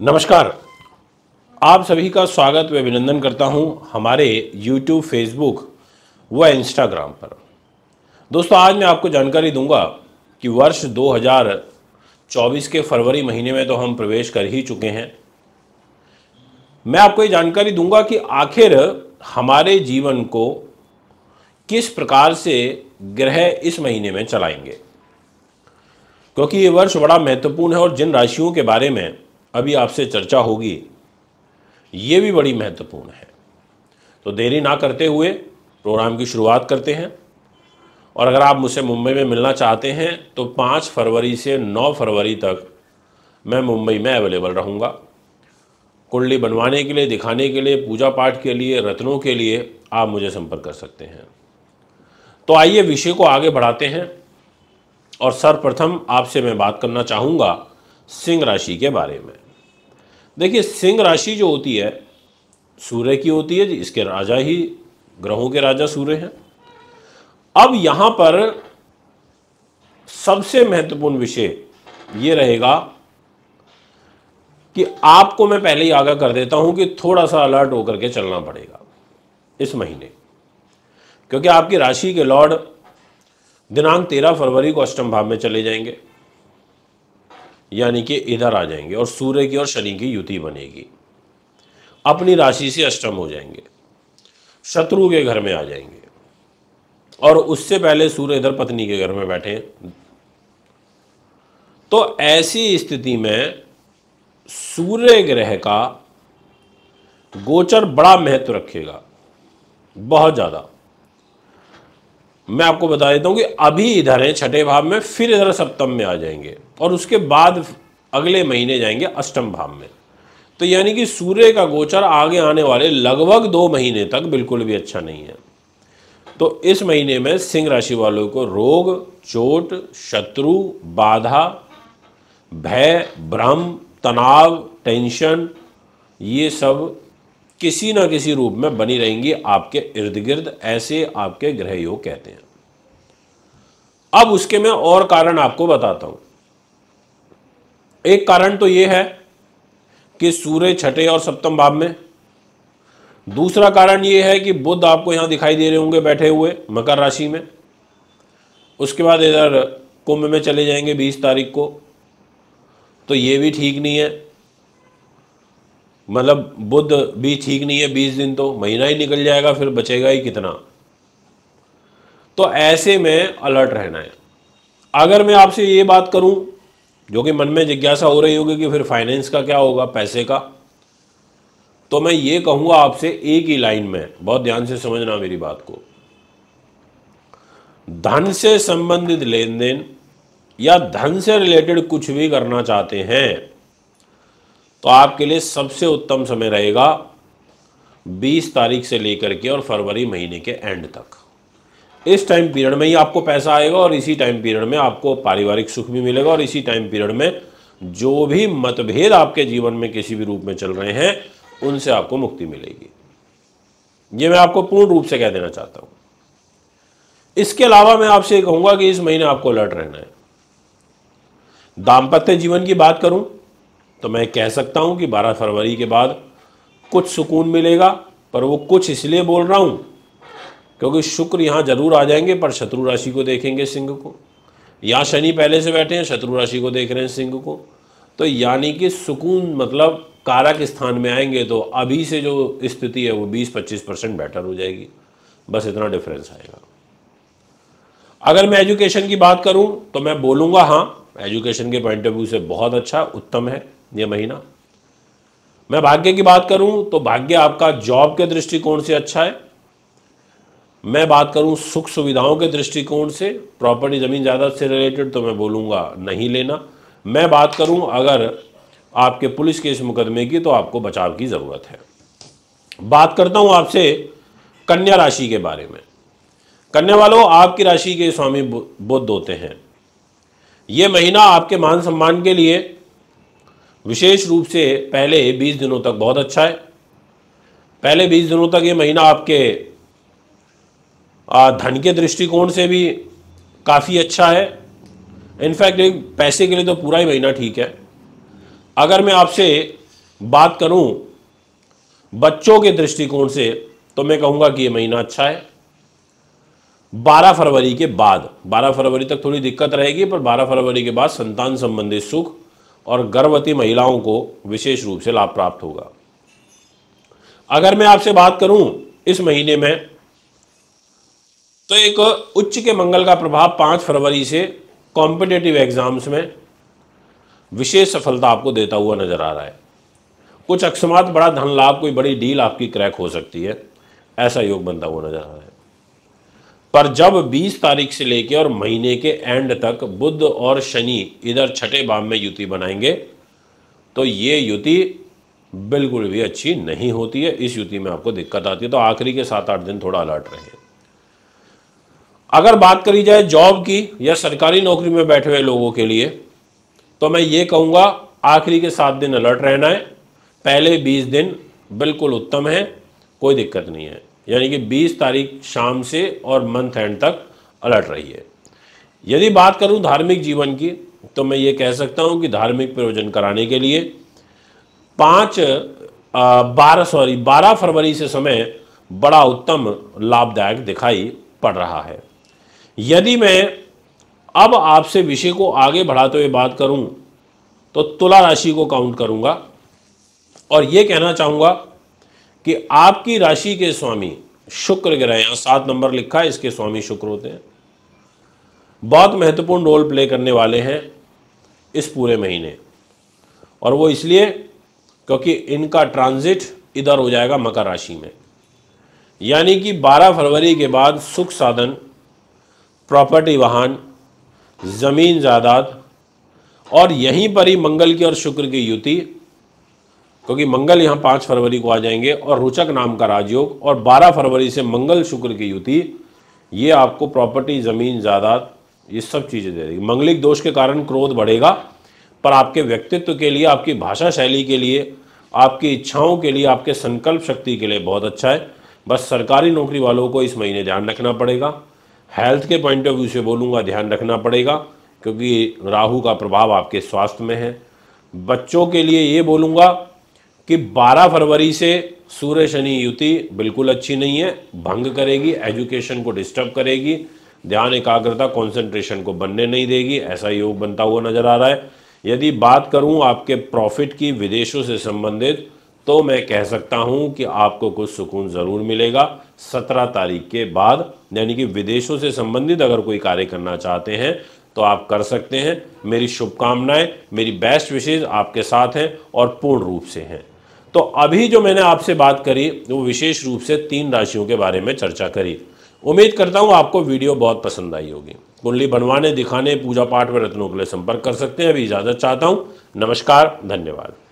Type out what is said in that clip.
नमस्कार आप सभी का स्वागत व अभिनंदन करता हूं हमारे YouTube, Facebook व Instagram पर दोस्तों आज मैं आपको जानकारी दूंगा कि वर्ष 2024 के फरवरी महीने में तो हम प्रवेश कर ही चुके हैं मैं आपको ये जानकारी दूंगा कि आखिर हमारे जीवन को किस प्रकार से ग्रह इस महीने में चलाएंगे क्योंकि ये वर्ष बड़ा महत्वपूर्ण है और जिन राशियों के बारे में अभी आपसे चर्चा होगी ये भी बड़ी महत्वपूर्ण है तो देरी ना करते हुए प्रोग्राम की शुरुआत करते हैं और अगर आप मुझसे मुंबई में मिलना चाहते हैं तो पाँच फरवरी से नौ फरवरी तक मैं मुंबई में अवेलेबल रहूँगा कुंडली बनवाने के लिए दिखाने के लिए पूजा पाठ के लिए रत्नों के लिए आप मुझे संपर्क कर सकते हैं तो आइए विषय को आगे बढ़ाते हैं और सर्वप्रथम आपसे मैं बात करना चाहूँगा सिंह राशि के बारे में देखिए सिंह राशि जो होती है सूर्य की होती है इसके राजा ही ग्रहों के राजा सूर्य हैं अब यहाँ पर सबसे महत्वपूर्ण विषय ये रहेगा कि आपको मैं पहले ही आगाह कर देता हूं कि थोड़ा सा अलर्ट होकर के चलना पड़ेगा इस महीने क्योंकि आपकी राशि के लॉर्ड दिनांक तेरह फरवरी को अष्टम भाव में चले जाएंगे यानी कि इधर आ जाएंगे और सूर्य की और शनि की युति बनेगी अपनी राशि से अष्टम हो जाएंगे शत्रु के घर में आ जाएंगे और उससे पहले सूर्य इधर पत्नी के घर में बैठे तो ऐसी स्थिति में सूर्य ग्रह का गोचर बड़ा महत्व रखेगा बहुत ज़्यादा मैं आपको बता देता हूँ कि अभी इधर हैं छठे भाव में फिर इधर सप्तम में आ जाएंगे और उसके बाद अगले महीने जाएंगे अष्टम भाव में तो यानी कि सूर्य का गोचर आगे आने वाले लगभग दो महीने तक बिल्कुल भी अच्छा नहीं है तो इस महीने में सिंह राशि वालों को रोग चोट शत्रु बाधा भय भ्रम तनाव टेंशन ये सब किसी ना किसी रूप में बनी रहेंगी आपके इर्द गिर्द ऐसे आपके ग्रह योग कहते हैं अब उसके मैं और कारण आपको बताता हूं एक कारण तो यह है कि सूर्य छठे और सप्तम भाव में दूसरा कारण यह है कि बुद्ध आपको यहां दिखाई दे रहे होंगे बैठे हुए मकर राशि में उसके बाद इधर कुंभ में चले जाएंगे बीस तारीख को तो यह भी ठीक नहीं है मतलब बुद्ध भी ठीक नहीं है बीस दिन तो महीना ही निकल जाएगा फिर बचेगा ही कितना तो ऐसे में अलर्ट रहना है अगर मैं आपसे ये बात करूं जो कि मन में जिज्ञासा हो रही होगी कि फिर फाइनेंस का क्या होगा पैसे का तो मैं ये कहूंगा आपसे एक ही लाइन में बहुत ध्यान से समझना मेरी बात को धन से संबंधित लेन देन या धन से रिलेटेड कुछ भी करना चाहते हैं तो आपके लिए सबसे उत्तम समय रहेगा 20 तारीख से लेकर के और फरवरी महीने के एंड तक इस टाइम पीरियड में ही आपको पैसा आएगा और इसी टाइम पीरियड में आपको पारिवारिक सुख भी मिलेगा और इसी टाइम पीरियड में जो भी मतभेद आपके जीवन में किसी भी रूप में चल रहे हैं उनसे आपको मुक्ति मिलेगी ये मैं आपको पूर्ण रूप से कह देना चाहता हूं इसके अलावा मैं आपसे कहूंगा कि इस महीने आपको अलर्ट रहना है दाम्पत्य जीवन की बात करूं तो मैं कह सकता हूँ कि 12 फरवरी के बाद कुछ सुकून मिलेगा पर वो कुछ इसलिए बोल रहा हूँ क्योंकि शुक्र यहाँ जरूर आ जाएंगे पर शत्रु राशि को देखेंगे सिंह को या शनि पहले से बैठे हैं शत्रु राशि को देख रहे हैं सिंह को तो यानी कि सुकून मतलब कारक स्थान में आएंगे तो अभी से जो स्थिति है वो 20-25 परसेंट बेटर हो जाएगी बस इतना डिफरेंस आएगा अगर मैं एजुकेशन की बात करूं तो मैं बोलूंगा हाँ एजुकेशन के पॉइंट ऑफ व्यू से बहुत अच्छा उत्तम है यह महीना मैं भाग्य की बात करूं तो भाग्य आपका जॉब के दृष्टिकोण से अच्छा है मैं बात करूं सुख सुविधाओं के दृष्टिकोण से प्रॉपर्टी ज़मीन ज्यादा से रिलेटेड तो मैं बोलूंगा नहीं लेना मैं बात करूं अगर आपके पुलिस केस मुकदमे की तो आपको बचाव की ज़रूरत है बात करता हूं आपसे कन्या राशि के बारे में कन्या वालों आपकी राशि के स्वामी बुद्ध होते हैं यह महीना आपके मान सम्मान के लिए विशेष रूप से पहले 20 दिनों तक बहुत अच्छा है पहले 20 दिनों तक ये महीना आपके धन के दृष्टिकोण से भी काफ़ी अच्छा है इनफैक्ट एक पैसे के लिए तो पूरा ही महीना ठीक है अगर मैं आपसे बात करूं बच्चों के दृष्टिकोण से तो मैं कहूंगा कि ये महीना अच्छा है 12 फरवरी के बाद 12 फरवरी तक थोड़ी दिक्कत रहेगी पर 12 फरवरी के बाद संतान संबंधित सुख और गर्भवती महिलाओं को विशेष रूप से लाभ प्राप्त होगा अगर मैं आपसे बात करूं इस महीने में तो एक उच्च के मंगल का प्रभाव पांच फरवरी से कॉम्पिटेटिव एग्जाम्स में विशेष सफलता आपको देता हुआ नजर आ रहा है कुछ अकस्मात बड़ा धन लाभ कोई बड़ी डील आपकी क्रैक हो सकती है ऐसा योग बनता हुआ नजर आ रहा है पर जब 20 तारीख से लेकर और महीने के एंड तक बुद्ध और शनि इधर छठे भाव में युति बनाएंगे तो ये युति बिल्कुल भी अच्छी नहीं होती है इस युति में आपको दिक्कत आती है तो आखिरी के सात आठ दिन थोड़ा अलर्ट रहे अगर बात करी जाए जॉब की या सरकारी नौकरी में बैठे हुए लोगों के लिए तो मैं ये कहूँगा आखिरी के सात दिन अलर्ट रहना है पहले बीस दिन बिल्कुल उत्तम है कोई दिक्कत नहीं है यानी कि 20 तारीख शाम से और मंथ एंड तक अलर्ट रहिए यदि बात करूं धार्मिक जीवन की तो मैं ये कह सकता हूं कि धार्मिक प्रयोजन कराने के लिए पाँच बारह सॉरी बारह फरवरी से समय बड़ा उत्तम लाभदायक दिखाई पड़ रहा है यदि मैं अब आपसे विषय को आगे बढ़ाते हुए बात करूं तो तुला राशि को काउंट करूंगा और ये कहना चाहूंगा कि आपकी राशि के स्वामी शुक्र ग्रह यहां सात नंबर लिखा है इसके स्वामी शुक्र होते हैं बहुत महत्वपूर्ण रोल प्ले करने वाले हैं इस पूरे महीने और वो इसलिए क्योंकि इनका ट्रांजिट इधर हो जाएगा मकर राशि में यानी कि 12 फरवरी के बाद सुख साधन प्रॉपर्टी वाहन ज़मीन जायदाद और यहीं पर ही मंगल की और शुक्र की युति क्योंकि मंगल यहाँ पाँच फरवरी को आ जाएंगे और रुचक नाम का राजयोग और बारह फरवरी से मंगल शुक्र की युति ये आपको प्रॉपर्टी ज़मीन जायदाद ये सब चीज़ें दे देगी मंगलिक दोष के कारण क्रोध बढ़ेगा पर आपके व्यक्तित्व के लिए आपकी भाषा शैली के लिए आपकी इच्छाओं के लिए आपके संकल्प शक्ति के लिए बहुत अच्छा है बस सरकारी नौकरी वालों को इस महीने ध्यान रखना पड़ेगा हेल्थ के पॉइंट ऑफ व्यू से बोलूँगा ध्यान रखना पड़ेगा क्योंकि राहु का प्रभाव आपके स्वास्थ्य में है बच्चों के लिए ये बोलूँगा कि 12 फरवरी से सूर्य शनि युति बिल्कुल अच्छी नहीं है भंग करेगी एजुकेशन को डिस्टर्ब करेगी ध्यान एकाग्रता कंसंट्रेशन को बनने नहीं देगी ऐसा योग बनता हुआ नजर आ रहा है यदि बात करूं आपके प्रॉफिट की विदेशों से संबंधित तो मैं कह सकता हूं कि आपको कुछ सुकून ज़रूर मिलेगा सत्रह तारीख के बाद यानी कि विदेशों से संबंधित अगर कोई कार्य करना चाहते हैं तो आप कर सकते हैं मेरी शुभकामनाएं मेरी बेस्ट विशेष आपके साथ हैं और पूर्ण रूप से हैं तो अभी जो मैंने आपसे बात करी वो विशेष रूप से तीन राशियों के बारे में चर्चा करी उम्मीद करता हूँ आपको वीडियो बहुत पसंद आई होगी कुंडली बनवाने दिखाने पूजा पाठ में रत्नों के लिए संपर्क कर सकते हैं अभी इजाज़त चाहता हूँ नमस्कार धन्यवाद